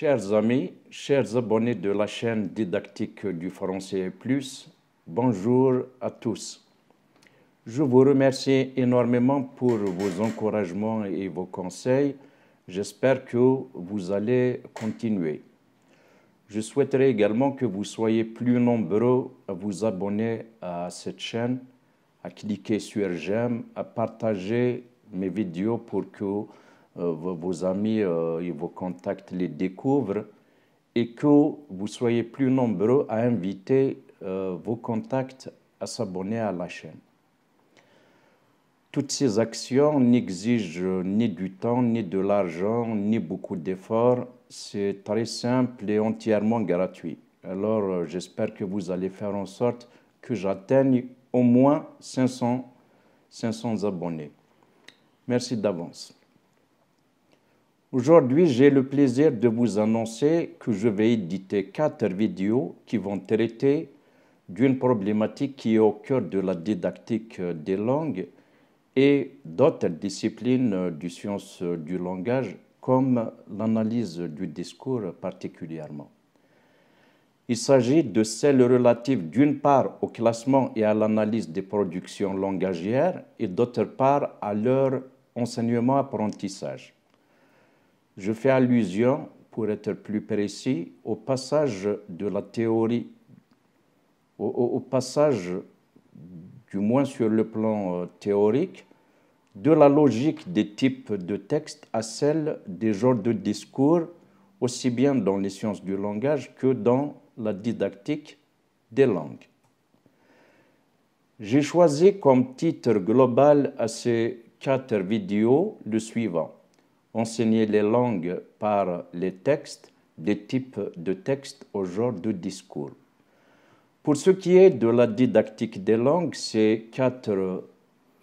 Chers amis, chers abonnés de la chaîne didactique du français plus, bonjour à tous. Je vous remercie énormément pour vos encouragements et vos conseils. J'espère que vous allez continuer. Je souhaiterais également que vous soyez plus nombreux à vous abonner à cette chaîne, à cliquer sur j'aime, à partager mes vidéos pour que euh, vos amis et euh, vos contacts les découvrent et que vous soyez plus nombreux à inviter euh, vos contacts à s'abonner à la chaîne. Toutes ces actions n'exigent ni du temps, ni de l'argent, ni beaucoup d'efforts. C'est très simple et entièrement gratuit. Alors j'espère que vous allez faire en sorte que j'atteigne au moins 500, 500 abonnés. Merci d'avance. Aujourd'hui, j'ai le plaisir de vous annoncer que je vais éditer quatre vidéos qui vont traiter d'une problématique qui est au cœur de la didactique des langues et d'autres disciplines du sciences du langage, comme l'analyse du discours particulièrement. Il s'agit de celles relatives d'une part au classement et à l'analyse des productions langagières et d'autre part à leur enseignement-apprentissage. Je fais allusion, pour être plus précis, au passage de la théorie, au, passage, du moins sur le plan euh, théorique, de la logique des types de textes à celle des genres de discours, aussi bien dans les sciences du langage que dans la didactique des langues. J'ai choisi comme titre global à ces quatre vidéos le suivant enseigner les langues par les textes, des types de textes au genre de discours. Pour ce qui est de la didactique des langues, ces quatre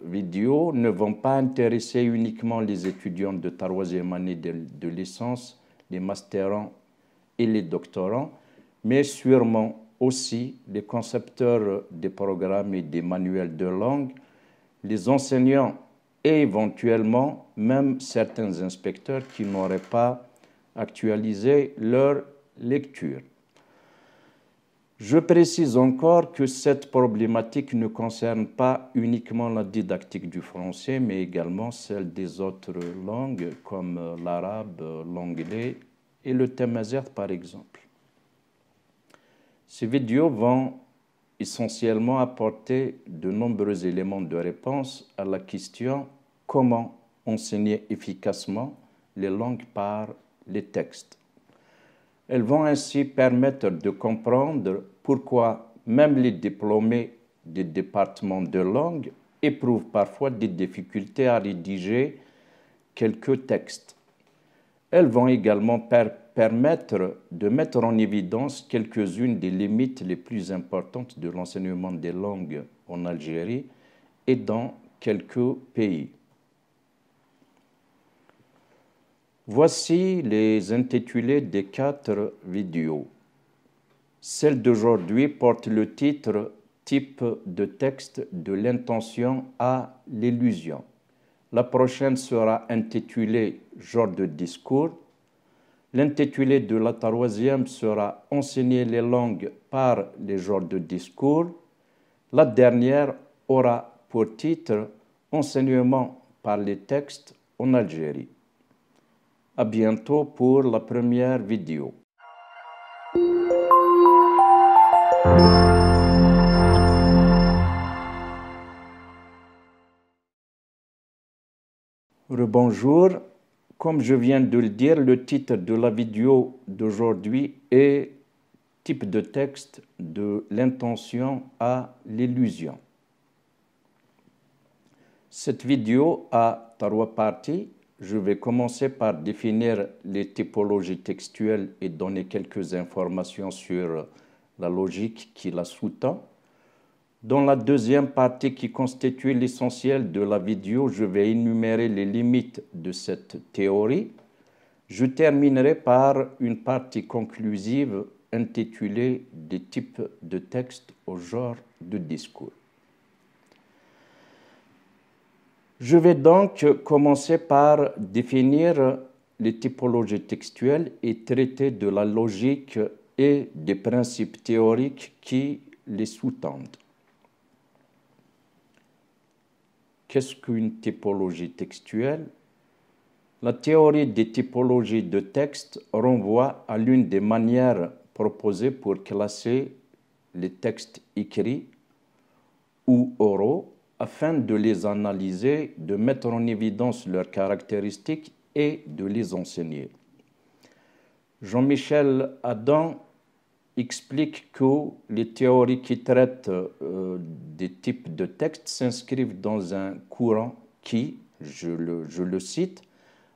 vidéos ne vont pas intéresser uniquement les étudiants de troisième année de, licence, les masterants et les doctorants, mais sûrement aussi les concepteurs des programmes et des manuels de langue, les enseignants et éventuellement même certains inspecteurs qui n'auraient pas actualisé leur lecture. Je précise encore que cette problématique ne concerne pas uniquement la didactique du français, mais également celle des autres langues comme l'arabe, l'anglais et le tamazight, par exemple. Ces vidéos vont essentiellement apporter de nombreux éléments de réponse à la question comment enseigner efficacement les langues par les textes. Elles vont ainsi permettre de comprendre pourquoi même les diplômés des départements de langue éprouvent parfois des difficultés à rédiger quelques textes. Elles vont également permettre de mettre en évidence quelques-unes des limites les plus importantes de l'enseignement des langues en Algérie et dans quelques pays. Voici les intitulés des quatre vidéos. Celle d'aujourd'hui porte le titre Type de texte de l'intention à l'illusion. La prochaine sera intitulée Genre de discours. L'intitulé de la troisième sera Enseigner les langues par les genres de discours. La dernière aura pour titre Enseignement par les textes en Algérie. A bientôt pour la première vidéo. Rebonjour. Comme je viens de le dire, le titre de la vidéo d'aujourd'hui est Type de texte de l'intention à l'illusion. Cette vidéo a trois parties. Je vais commencer par définir les typologies textuelles et donner quelques informations sur la logique qui la sous-tend. Dans la deuxième partie qui constitue l'essentiel de la vidéo, je vais énumérer les limites de cette théorie. Je terminerai par une partie conclusive intitulée Des types de textes au genre de discours. Je vais donc commencer par définir les typologies textuelles et traiter de la logique et des principes théoriques qui les sous-tendent. Qu'est-ce qu'une typologie textuelle La théorie des typologies de textes renvoie à l'une des manières proposées pour classer les textes écrits ou oraux afin de les analyser, de mettre en évidence leurs caractéristiques et de les enseigner. Jean-Michel Adam explique que les théories qui traitent euh, des types de textes s'inscrivent dans un courant qui, je le, je le cite,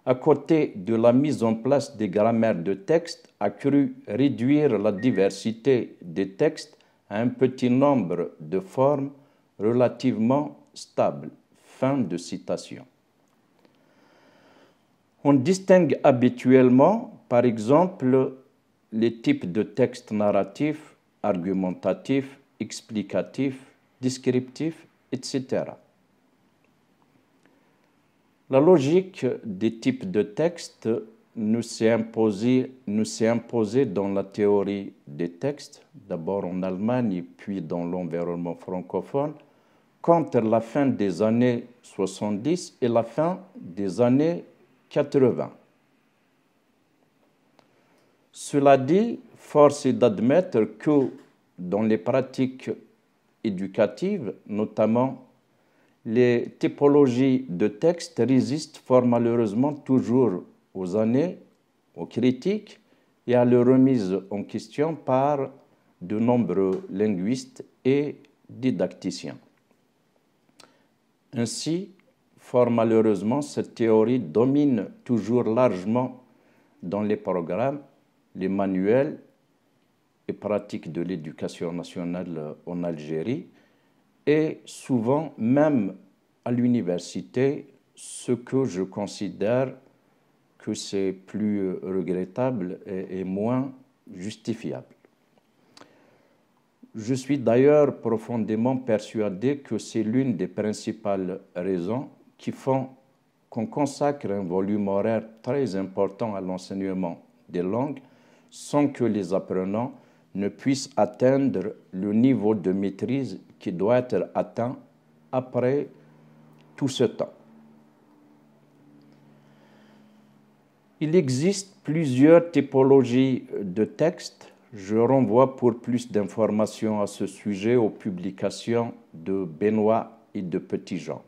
à côté de la mise en place des grammaires de textes a cru réduire la diversité des textes à un petit nombre de formes relativement stable. Fin de citation. On distingue habituellement, par exemple, les types de textes narratifs, argumentatifs, explicatifs, descriptifs, etc. La logique des types de textes nous s'est imposée, dans la théorie des textes, d'abord en Allemagne, puis dans l'environnement francophone, contre la fin des années 70 et la fin des années 80. Cela dit, force est d'admettre que dans les pratiques éducatives, notamment les typologies de textes résistent fort malheureusement toujours aux années, aux critiques et à leur remise en question par de nombreux linguistes et didacticiens. Ainsi, fort malheureusement, cette théorie domine toujours largement dans les programmes, les manuels et pratiques de l'éducation nationale en Algérie et souvent même à l'université, ce que je considère que c'est plus regrettable et, moins justifiable. Je suis d'ailleurs profondément persuadé que c'est l'une des principales raisons qui font qu'on consacre un volume horaire très important à l'enseignement des langues sans que les apprenants ne puissent atteindre le niveau de maîtrise qui doit être atteint après tout ce temps. Il existe plusieurs typologies de textes je renvoie pour plus d'informations à ce sujet aux publications de Benoît et de Petit-Jean.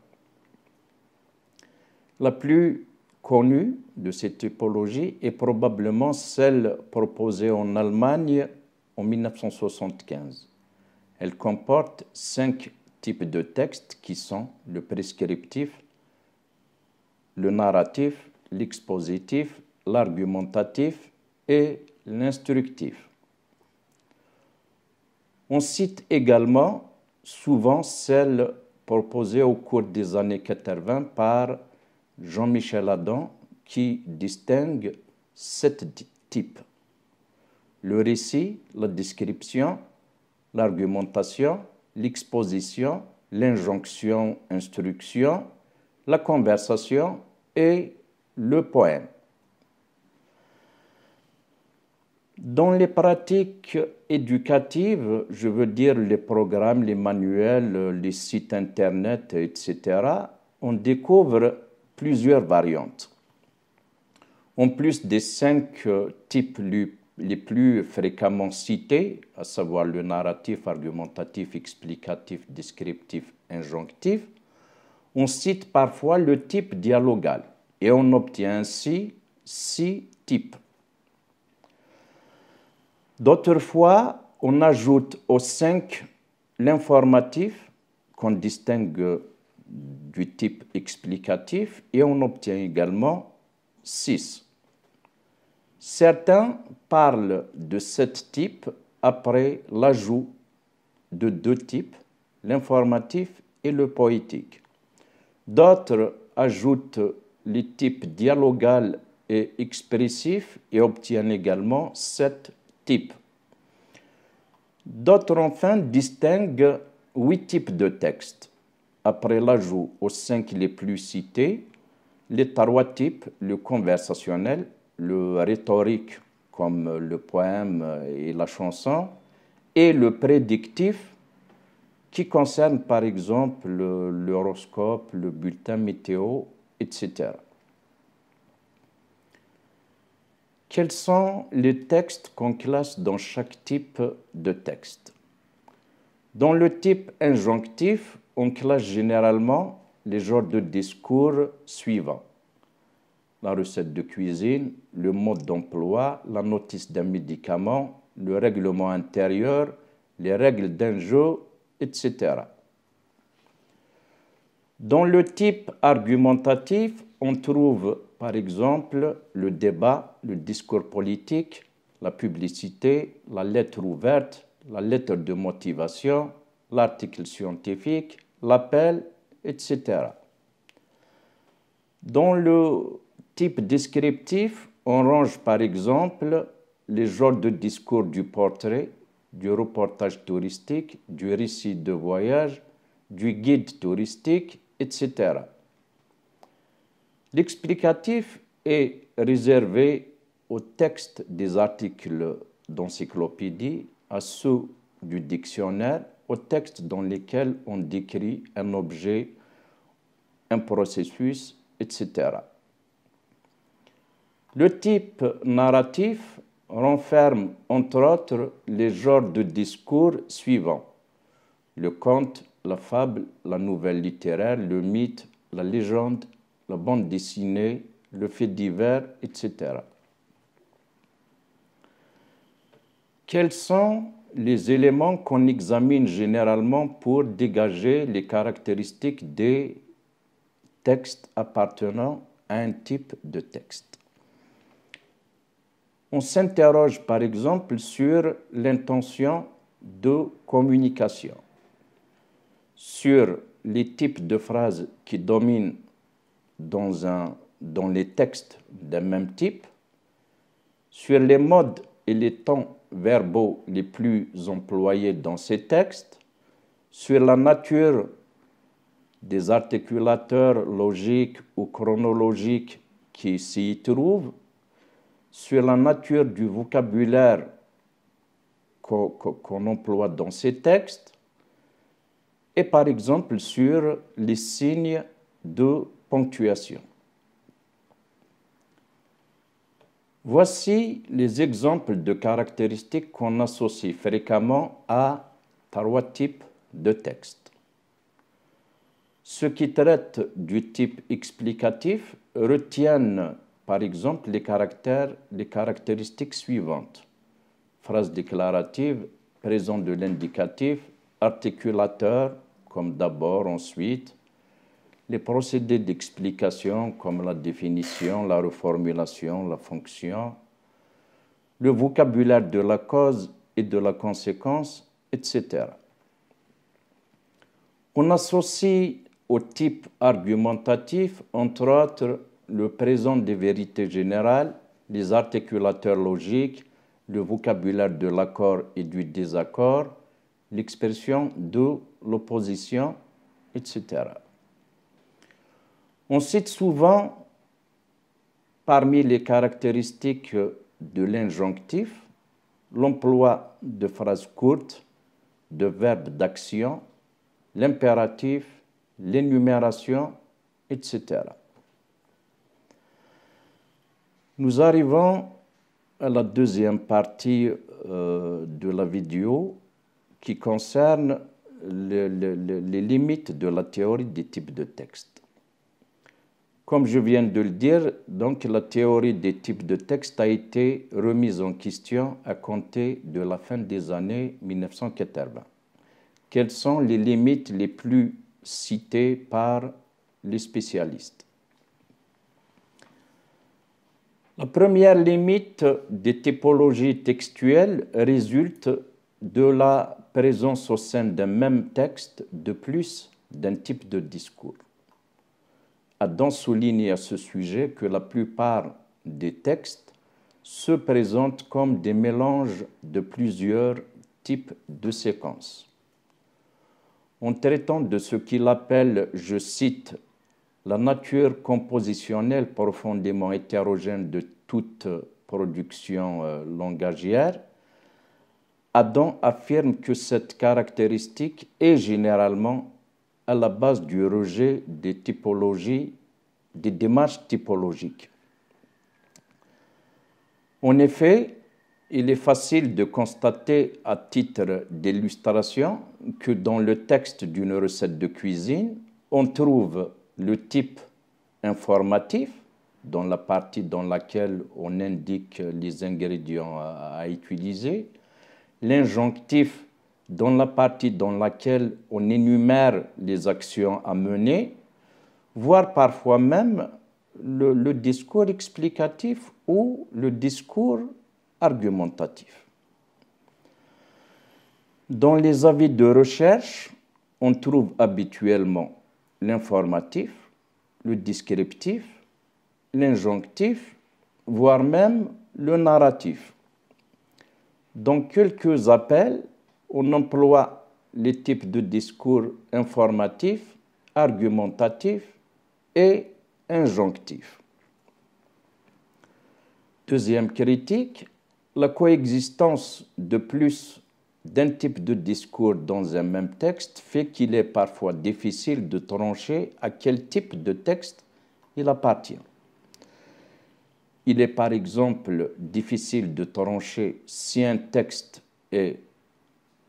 La plus connue de cette typologies est probablement celle proposée en Allemagne en 1975. Elle comporte cinq types de textes qui sont le prescriptif, le narratif, l'expositif, l'argumentatif et l'instructif. On cite également souvent celles proposées au cours des années 80 par Jean-Michel Adam qui distingue sept types. Le récit, la description, l'argumentation, l'exposition, l'injonction, instruction, la conversation et le poème. Dans les pratiques éducative, je veux dire les programmes, les manuels, les sites internet, etc., on découvre plusieurs variantes. En plus des cinq euh, types les plus fréquemment cités, à savoir le narratif, argumentatif, explicatif, descriptif, injonctif, on cite parfois le type dialogal et on obtient ainsi six types. D'autres fois, on ajoute aux cinq l'informatif qu'on distingue du type explicatif et on obtient également 6. Certains parlent de sept types après l'ajout de deux types, l'informatif et le poétique. D'autres ajoutent les types dialogal et expressif et obtiennent également sept D'autres enfin distinguent huit types de textes. Après l'ajout aux cinq les plus cités, les trois types, le conversationnel, le rhétorique comme le poème et la chanson, et le prédictif qui concerne par exemple l'horoscope, le bulletin météo, etc. Quels sont les textes qu'on classe dans chaque type de texte Dans le type injonctif, on classe généralement les genres de discours suivants. La recette de cuisine, le mode d'emploi, la notice d'un médicament, le règlement intérieur, les règles d'un jeu, etc. Dans le type argumentatif, on trouve par exemple, le débat, le discours politique, la publicité, la lettre ouverte, la lettre de motivation, l'article scientifique, l'appel, etc. Dans le type descriptif, on range par exemple les genres de discours du portrait, du reportage touristique, du récit de voyage, du guide touristique, etc. L'explicatif est réservé aux textes des articles d'encyclopédie, à ceux du dictionnaire, aux textes dans lesquels on décrit un objet, un processus, etc. Le type narratif renferme entre autres les genres de discours suivants le conte, la fable, la nouvelle littéraire, le mythe, la légende, la bande dessinée, le fait divers, etc. Quels sont les éléments qu'on examine généralement pour dégager les caractéristiques des textes appartenant à un type de texte On s'interroge par exemple sur l'intention de communication, sur les types de phrases qui dominent dans, un, dans les textes d'un même type, sur les modes et les temps verbaux les plus employés dans ces textes, sur la nature des articulateurs logiques ou chronologiques qui s'y trouvent, sur la nature du vocabulaire qu'on emploie dans ces textes, et par exemple sur les signes de Voici les exemples de caractéristiques qu'on associe fréquemment à trois types de textes. Ceux qui traitent du type explicatif retiennent par exemple les, les caractéristiques suivantes. Phrase déclarative, présente de l'indicatif, articulateur, comme d'abord, ensuite, les procédés d'explication comme la définition, la reformulation, la fonction, le vocabulaire de la cause et de la conséquence, etc. On associe au type argumentatif, entre autres, le présent des vérités générales, les articulateurs logiques, le vocabulaire de l'accord et du désaccord, l'expression de l'opposition, etc. On cite souvent parmi les caractéristiques de l'injonctif l'emploi de phrases courtes, de verbes d'action, l'impératif, l'énumération, etc. Nous arrivons à la deuxième partie euh, de la vidéo qui concerne les limites de la théorie des types de textes. Comme je viens de le dire, donc la théorie des types de textes a été remise en question à compter de la fin des années 1980. Quelles sont les limites les plus citées par les spécialistes La première limite des typologies textuelles résulte de la présence au sein d'un même texte de plus d'un type de discours. Adam souligne à ce sujet que la plupart des textes se présentent comme des mélanges de plusieurs types de séquences. En traitant de ce qu'il appelle, je cite, la nature compositionnelle profondément hétérogène de toute production euh, langagière, Adam affirme que cette caractéristique est généralement à la base du rejet des typologies, des démarches typologiques. En effet, il est facile de constater à titre d'illustration que dans le texte d'une recette de cuisine, on trouve le type informatif, dans la partie dans laquelle on indique les ingrédients à, utiliser, l'injonctif dans la partie dans laquelle on énumère les actions à mener, voire parfois même le, discours explicatif ou le discours argumentatif. Dans les avis de recherche, on trouve habituellement l'informatif, le descriptif, l'injonctif, voire même le narratif. Dans quelques appels, on emploie les types de discours informatifs, argumentatifs et injonctifs. Deuxième critique, la coexistence de plus d'un type de discours dans un même texte fait qu'il est parfois difficile de trancher à quel type de texte il appartient. Il est par exemple difficile de trancher si un texte est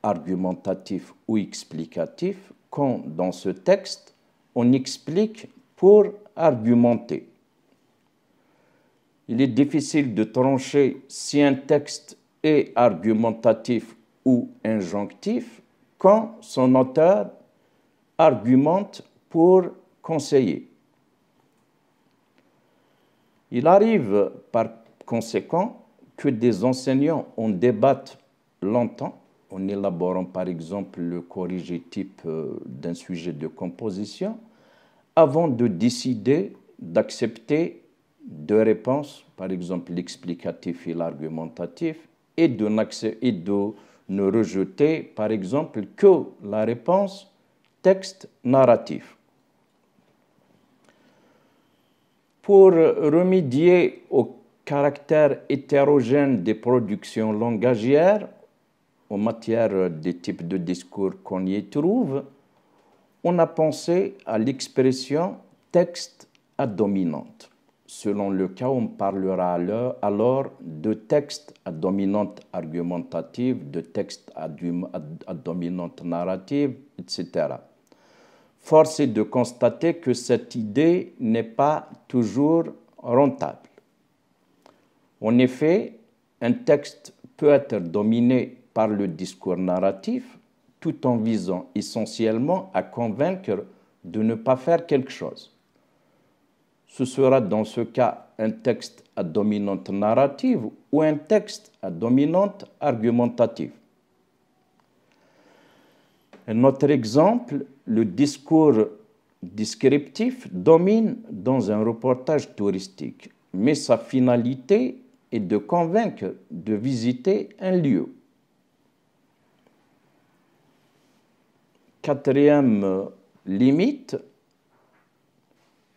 argumentatif ou explicatif quand dans ce texte on explique pour argumenter. Il est difficile de trancher si un texte est argumentatif ou injonctif quand son auteur argumente pour conseiller. Il arrive par conséquent que des enseignants en débattent longtemps en élaborant par exemple le corrigé type euh, d'un sujet de composition avant de décider d'accepter deux réponses, par exemple l'explicatif et l'argumentatif, et de, ne rejeter par exemple que la réponse texte narratif. Pour remédier au caractère hétérogène des productions langagières, en matière des types de discours qu'on y trouve, on a pensé à l'expression texte à dominante. Selon le cas, on parlera alors de texte à dominante argumentative, de texte à, dominante narrative, etc. Force est de constater que cette idée n'est pas toujours rentable. En effet, un texte peut être dominé par le discours narratif tout en visant essentiellement à convaincre de ne pas faire quelque chose. Ce sera dans ce cas un texte à dominante narrative ou un texte à dominante argumentative. Un autre exemple, le discours descriptif domine dans un reportage touristique, mais sa finalité est de convaincre de visiter un lieu. quatrième limite,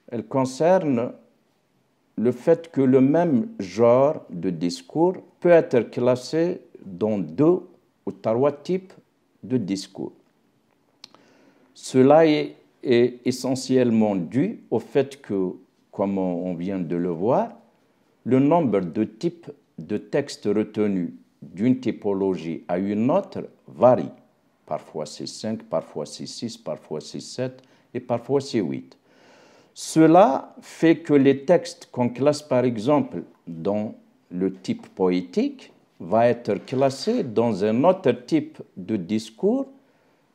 elle concerne le fait que le même genre de discours peut être classé dans deux ou trois types de discours. Cela est, essentiellement dû au fait que, comme on vient de le voir, le nombre de types de textes retenus d'une typologie à une autre varie. Parfois c'est 5, parfois c'est 6, parfois c'est 7 et parfois c'est 8. Cela fait que les textes qu'on classe par exemple dans le type poétique va être classé dans un autre type de discours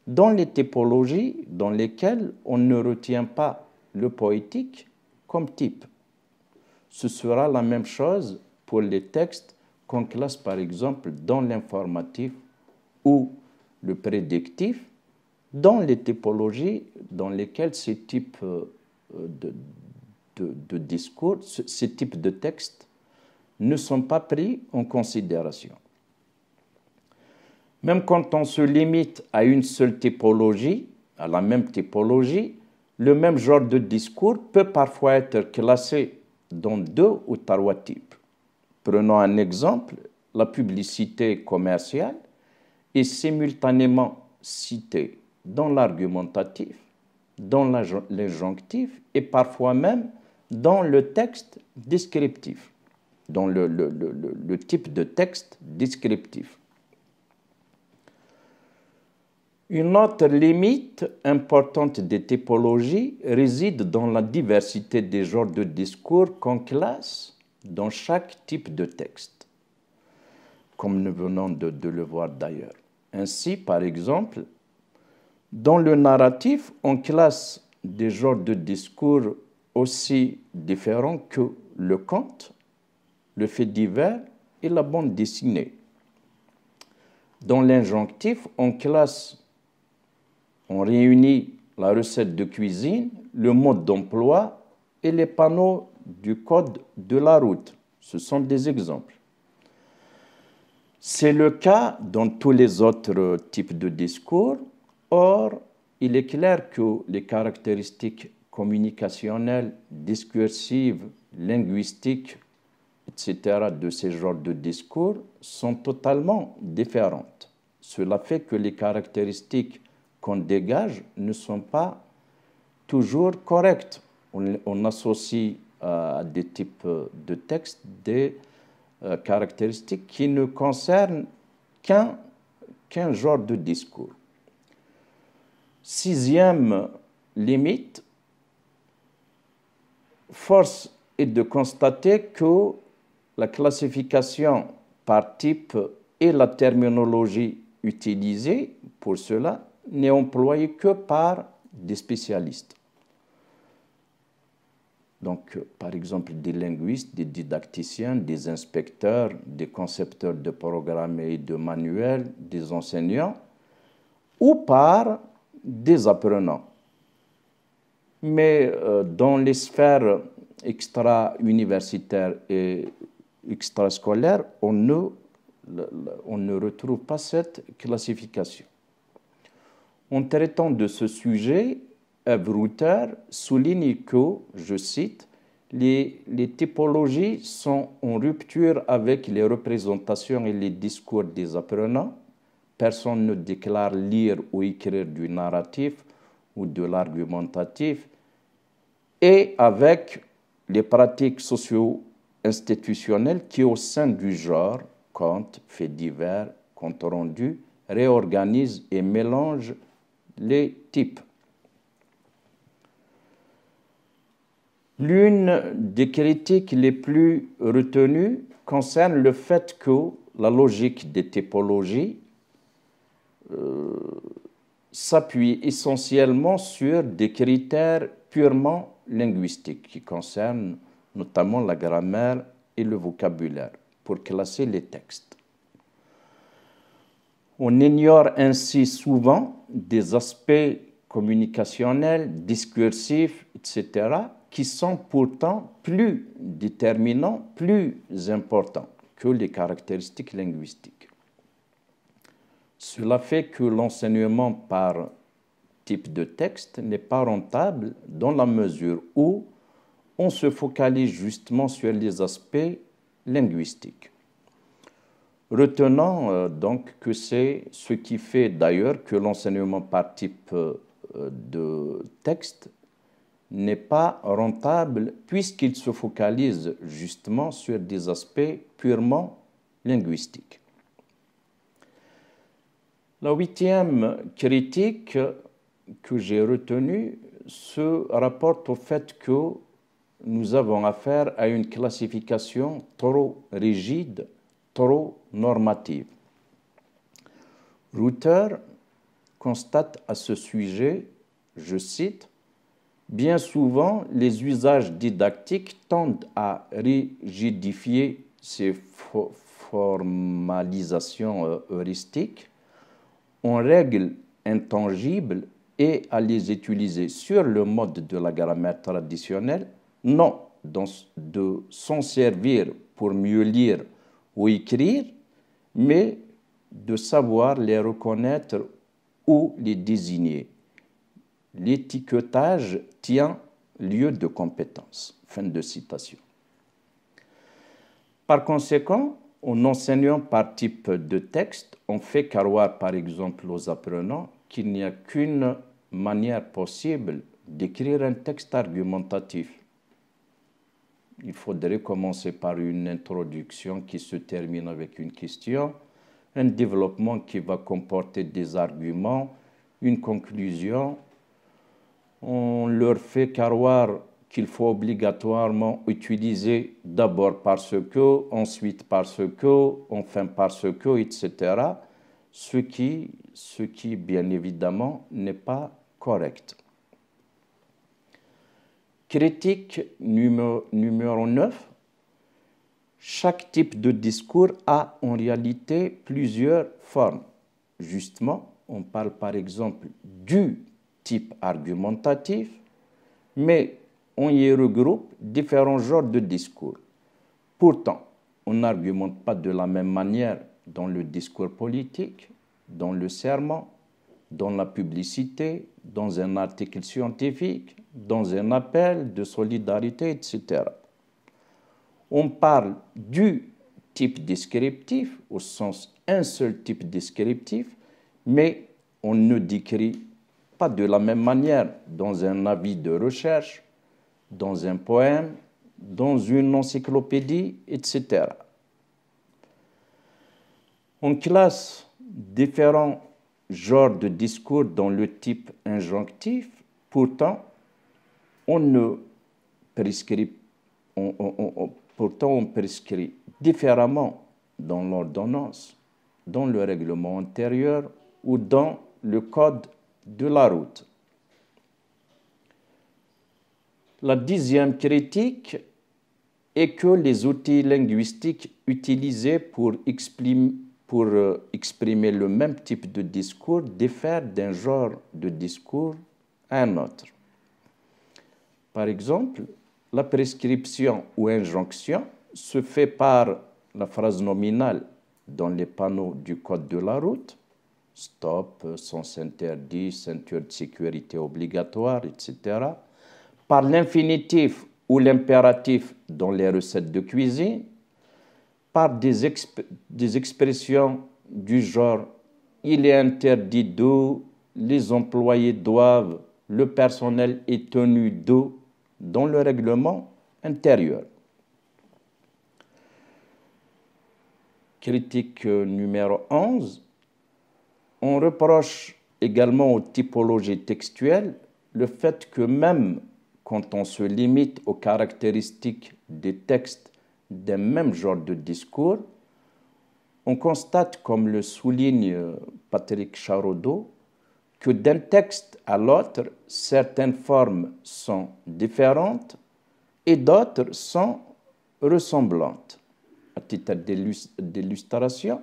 dans les typologies dans lesquelles on ne retient pas le poétique comme type. Ce sera la même chose pour les textes qu'on classe par exemple dans l'informatif ou le prédictif dans les typologies dans lesquelles ces types euh, de, discours, ces types de textes ne sont pas pris en considération. Même quand on se limite à une seule typologie, à la même typologie, le même genre de discours peut parfois être classé dans deux ou trois types. Prenons un exemple, la publicité commerciale est simultanément cité dans l'argumentatif, dans l'injonctif et parfois même dans le texte descriptif, dans le, type de texte descriptif. Une autre limite importante des typologies réside dans la diversité des genres de discours qu'on classe dans chaque type de texte, comme nous venons de le voir d'ailleurs. Ainsi, par exemple, dans le narratif, on classe des genres de discours aussi différents que le conte, le fait divers et la bande dessinée. Dans l'injonctif, on classe, on réunit la recette de cuisine, le mode d'emploi et les panneaux du code de la route. Ce sont des exemples. C'est le cas dans tous les autres types de discours. Or, il est clair que les caractéristiques communicationnelles, discursives, linguistiques, etc., de ces genres de discours sont totalement différentes. Cela fait que les caractéristiques qu'on dégage ne sont pas toujours correctes. On, associe euh, à des types de textes des euh, caractéristiques qui ne concernent qu'un genre de discours. Sixième limite, force est de constater que la classification par type et la terminologie utilisée pour cela n'est employée que par des spécialistes. Donc, euh, par exemple, des linguistes, des didacticiens, des inspecteurs, des concepteurs de programmes et de manuels, des enseignants, ou par des apprenants. Mais euh, dans les sphères extra-universitaires et extrascolaires, on ne, on ne retrouve pas cette classification. En traitant de ce sujet, router souligne que, je cite, les, typologies sont en rupture avec les représentations et les discours des apprenants. Personne ne déclare lire ou écrire du narratif ou de l'argumentatif. Et avec les pratiques socio-institutionnelles qui, au sein du genre, compte, fait divers, compte rendu, réorganisent et mélangent les types. L'une des critiques les plus retenues concerne le fait que la logique des typologies euh, s'appuie essentiellement sur des critères purement linguistiques qui concernent notamment la grammaire et le vocabulaire pour classer les textes. On ignore ainsi souvent des aspects communicationnels, discursifs, etc., qui sont pourtant plus déterminants, plus importants que les caractéristiques linguistiques. Cela fait que l'enseignement par type de texte n'est pas rentable dans la mesure où on se focalise justement sur les aspects linguistiques. Retenons euh, donc que c'est ce qui fait d'ailleurs que l'enseignement par type euh, de texte n'est pas rentable puisqu'il se focalise justement sur des aspects purement linguistiques. La huitième critique que j'ai retenue se rapporte au fait que nous avons affaire à une classification trop rigide, trop normative. Router constate à ce sujet, je cite, Bien souvent, les usages didactiques tendent à rigidifier ces formalisations euh, heuristiques en règles intangibles et à les utiliser sur le mode de la grammaire traditionnelle, non de s'en servir pour mieux lire ou écrire, mais de savoir les reconnaître ou les désigner l'étiquetage tient lieu de compétence. Fin de citation. Par conséquent, en enseignant par type de texte, on fait croire par exemple aux apprenants qu'il n'y a qu'une manière possible d'écrire un texte argumentatif. Il faudrait commencer par une introduction qui se termine avec une question, un développement qui va comporter des arguments, une conclusion on leur fait croire qu'il faut obligatoirement utiliser d'abord parce que, ensuite parce que, enfin parce que, etc. Ce qui, bien évidemment, n'est pas correct. Critique numéro, numéro 9. Chaque type de discours a en réalité plusieurs formes. Justement, on parle par exemple du type argumentatif, mais on y regroupe différents genres de discours. Pourtant, on n'argumente pas de la même manière dans le discours politique, dans le serment, dans la publicité, dans un article scientifique, dans un appel de solidarité, etc. On parle du type descriptif, au sens un seul type descriptif, mais on ne décrit de la même manière dans un avis de recherche, dans un poème, dans une encyclopédie, etc. On classe différents genres de discours dans le type injonctif, pourtant on ne prescrit, pourtant on prescrit différemment dans l'ordonnance, dans le règlement antérieur ou dans le code de la route. La dixième critique est que les outils linguistiques utilisés pour exprimer, pour euh, exprimer le même type de discours diffèrent d'un genre de discours à un autre. Par exemple, la prescription ou injonction se fait par la phrase nominale dans les panneaux du code de la route, stop, euh, sens interdit, ceinture de sécurité obligatoire, etc. Par l'infinitif ou l'impératif dans les recettes de cuisine, par des, expressions du genre il est interdit d'eau, les employés doivent, le personnel est tenu d'eau dans le règlement intérieur. Critique euh, numéro 11, on reproche également aux typologies textuelles le fait que même quand on se limite aux caractéristiques des textes d'un même genre de discours, on constate, comme le souligne euh, Patrick Charodeau, que d'un texte à l'autre, certaines formes sont différentes et d'autres sont ressemblantes. À titre d'illustration,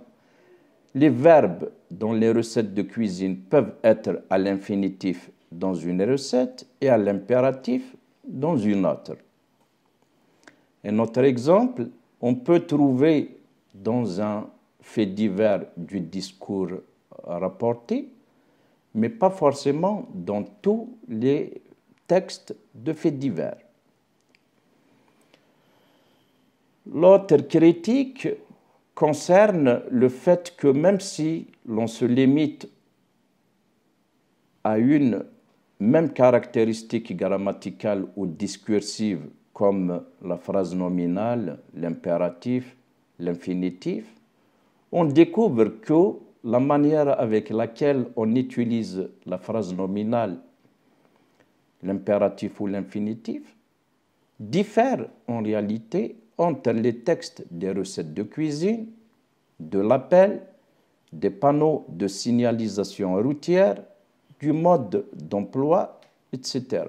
les verbes dans les recettes de cuisine peuvent être à l'infinitif dans une recette et à l'impératif dans une autre. Un autre exemple, on peut trouver dans un fait divers du discours rapporté, mais pas forcément dans tous les textes de faits divers. L'autre critique concerne le fait que même si l'on se limite à une même caractéristique grammaticale ou discursive comme la phrase nominale, l'impératif, l'infinitif, on découvre que la manière avec laquelle on utilise la phrase nominale, l'impératif ou l'infinitif, diffère en réalité entre les textes des recettes de cuisine, de l'appel, des panneaux de signalisation routière, du mode d'emploi, etc.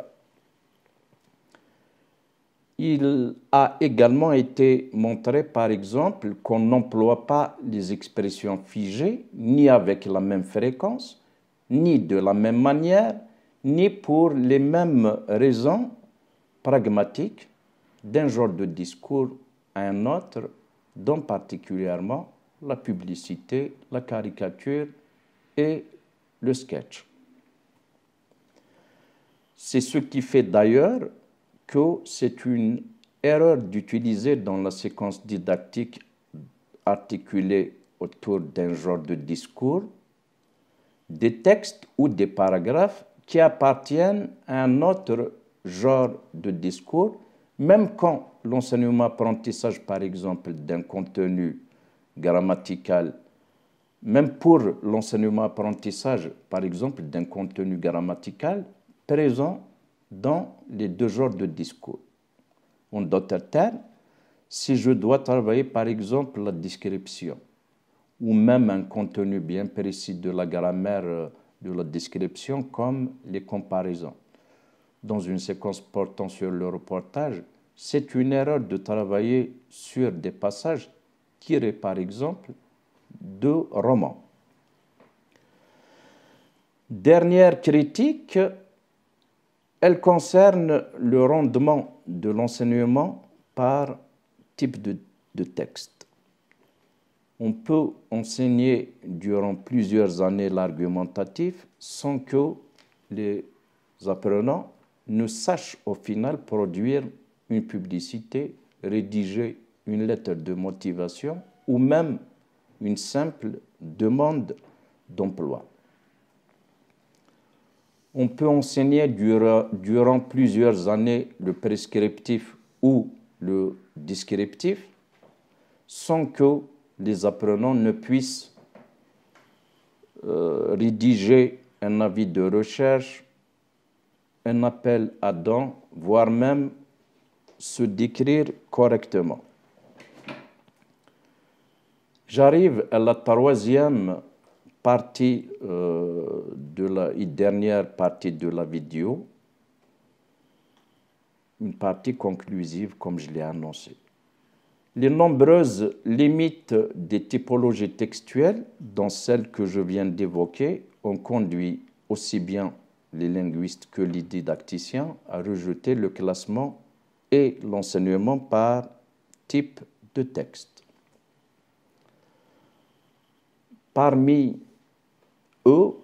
Il a également été montré, par exemple, qu'on n'emploie pas les expressions figées, ni avec la même fréquence, ni de la même manière, ni pour les mêmes raisons pragmatiques d'un genre de discours à un autre, dont particulièrement la publicité, la caricature et le sketch. C'est ce qui fait d'ailleurs que c'est une erreur d'utiliser dans la séquence didactique articulée autour d'un genre de discours des textes ou des paragraphes qui appartiennent à un autre genre de discours même quand l'enseignement-apprentissage, par exemple, d'un contenu grammatical, même pour l'enseignement-apprentissage, par exemple, d'un contenu grammatical présent dans les deux genres de discours. En d'autres termes, si je dois travailler, par exemple, la description, ou même un contenu bien précis de la grammaire euh, de la description, comme les comparaisons, dans une séquence portant sur le reportage, c'est une erreur de travailler sur des passages tirés par exemple de romans. Dernière critique, elle concerne le rendement de l'enseignement par type de, texte. On peut enseigner durant plusieurs années l'argumentatif sans que les apprenants ne sache au final produire une publicité, rédiger une lettre de motivation ou même une simple demande d'emploi. On peut enseigner durant, plusieurs années le prescriptif ou le descriptif sans que les apprenants ne puissent euh, rédiger un avis de recherche un appel à don, voire même se décrire correctement. J'arrive à la troisième partie euh, de la dernière partie de la vidéo, une partie conclusive comme je l'ai annoncé. Les nombreuses limites des typologies textuelles, dont celles que je viens d'évoquer, ont conduit aussi bien les linguistes que les didacticiens a rejeté le classement et l'enseignement par type de texte. Parmi eux,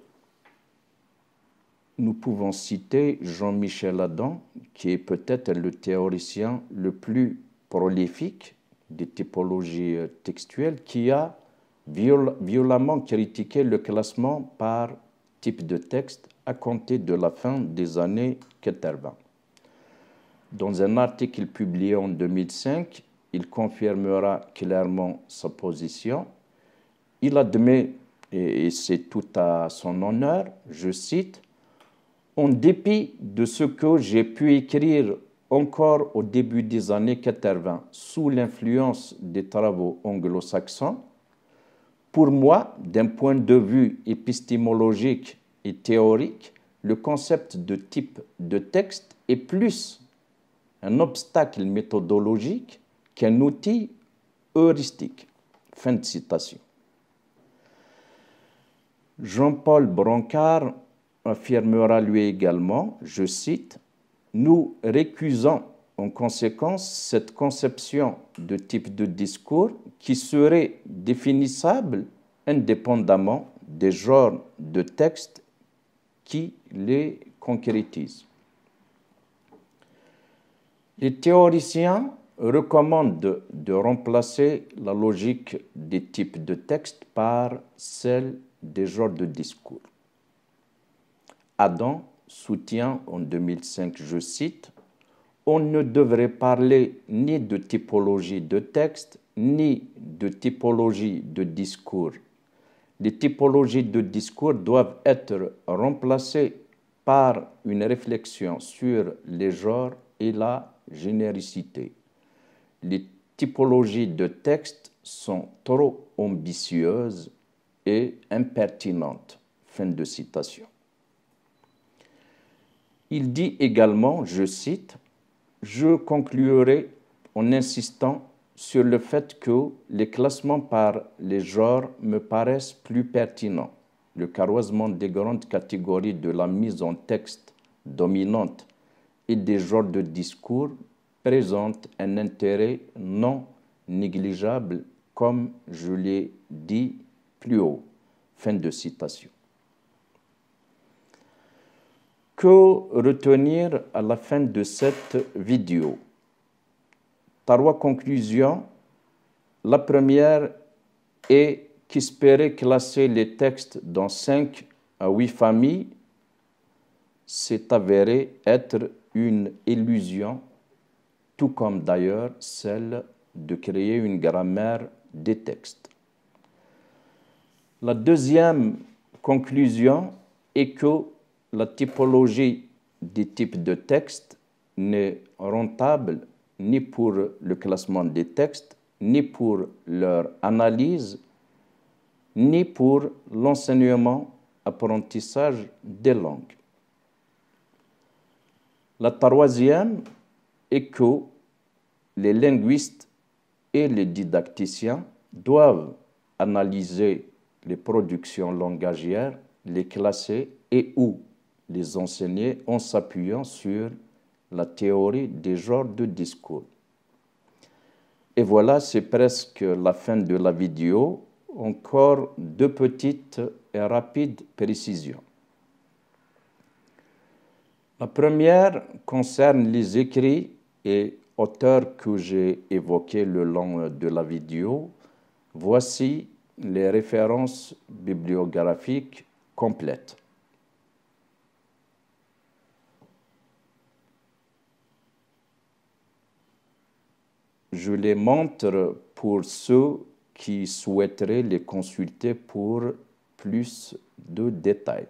nous pouvons citer Jean-Michel Adam, qui est peut-être le théoricien le plus prolifique des typologies euh, textuelles, qui a violemment critiqué le classement par de texte à compter de la fin des années 80. Dans un article publié en 2005, il confirmera clairement sa position. Il admet, et c'est tout à son honneur, je cite, En dépit de ce que j'ai pu écrire encore au début des années 80 sous l'influence des travaux anglo-saxons, pour moi, d'un point de vue épistémologique et théorique, le concept de type de texte est plus un obstacle méthodologique qu'un outil heuristique. Fin de citation. Jean-Paul Brancard affirmera lui également, je cite, Nous récusons en conséquence, cette conception de type de discours qui serait définissable indépendamment des genres de textes qui les concrétisent. Les théoriciens recommandent de remplacer la logique des types de textes par celle des genres de discours. Adam soutient en 2005, je cite, on ne devrait parler ni de typologie de texte, ni de typologie de discours. Les typologies de discours doivent être remplacées par une réflexion sur les genres et la généricité. Les typologies de texte sont trop ambitieuses et impertinentes. Fin de citation. Il dit également, je cite, je conclurai en insistant sur le fait que les classements par les genres me paraissent plus pertinents. Le carroisement des grandes catégories de la mise en texte dominante et des genres de discours présente un intérêt non négligeable, comme je l'ai dit plus haut. Fin de citation. Que retenir à la fin de cette vidéo Trois conclusions. La première est qu'espérer classer les textes dans cinq à huit familles s'est avéré être une illusion, tout comme d'ailleurs celle de créer une grammaire des textes. La deuxième conclusion est que la typologie des types de textes n'est rentable ni pour le classement des textes, ni pour leur analyse, ni pour l'enseignement-apprentissage des langues. La troisième est que les linguistes et les didacticiens doivent analyser les productions langagières, les classer et ou les enseigner en s'appuyant sur la théorie des genres de discours. Et voilà, c'est presque la fin de la vidéo. Encore deux petites et rapides précisions. La première concerne les écrits et auteurs que j'ai évoqués le long de la vidéo. Voici les références bibliographiques complètes. Je les montre pour ceux qui souhaiteraient les consulter pour plus de détails.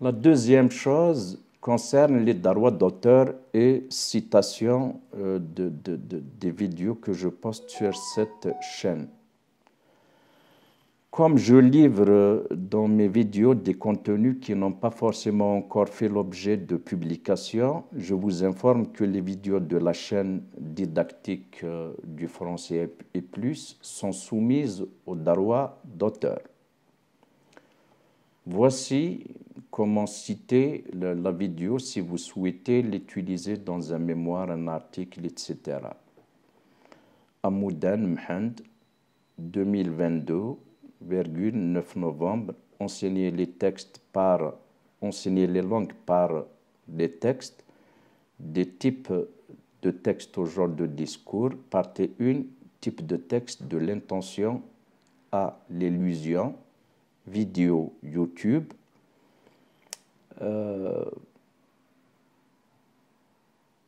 La deuxième chose concerne les droits d'auteur et citations euh, des vidéos que je poste sur cette chaîne comme je livre dans mes vidéos des contenus qui n'ont pas forcément encore fait l'objet de publication, je vous informe que les vidéos de la chaîne didactique euh, du français et plus sont soumises au droit d'auteur. Voici comment citer la, vidéo si vous souhaitez l'utiliser dans un mémoire, un article, etc. Amoudan Mhand 2022 9 novembre, enseigner les textes par enseigner les langues par des textes, des types de textes au genre de discours, partie 1, type de texte de l'intention à l'illusion, vidéo YouTube. Euh,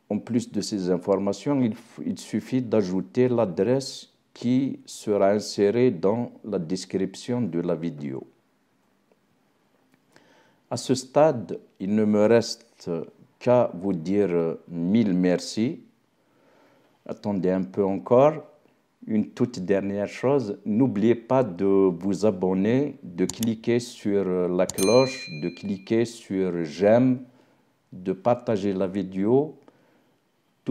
en plus de ces informations, il, il suffit d'ajouter l'adresse qui sera inséré dans la description de la vidéo. À ce stade, il ne me reste qu'à vous dire mille merci. Attendez un peu encore. Une toute dernière chose, n'oubliez pas de vous abonner, de cliquer sur la cloche, de cliquer sur j'aime, de partager la vidéo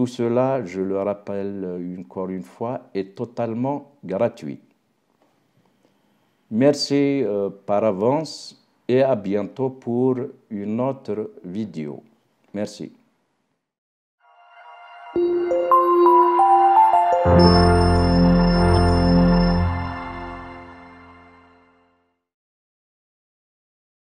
tout cela, je le rappelle encore une fois, est totalement gratuit. Merci euh, par avance et à bientôt pour une autre vidéo. Merci.